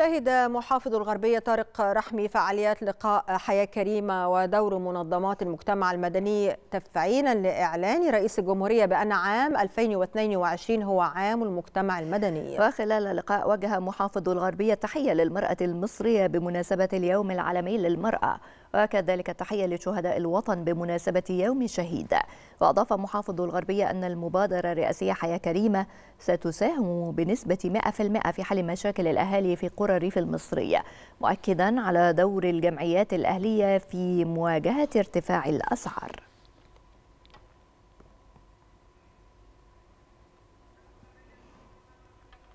شهد محافظ الغربية طارق رحمي فعاليات لقاء حياة كريمة ودور منظمات المجتمع المدني تفعيلا لإعلان رئيس الجمهورية بأن عام 2022 هو عام المجتمع المدني وخلال اللقاء وجه محافظ الغربية تحية للمرأة المصرية بمناسبة اليوم العالمي للمرأة وكذلك تحية لشهداء الوطن بمناسبة يوم الشهيد وأضاف محافظ الغربية أن المبادرة الرئاسية حياة كريمة ستساهم بنسبة 100% في حل مشاكل الأهالي في قرى جمهور الريف المصرية مؤكدا على دور الجمعيات الأهلية في مواجهة ارتفاع الأسعار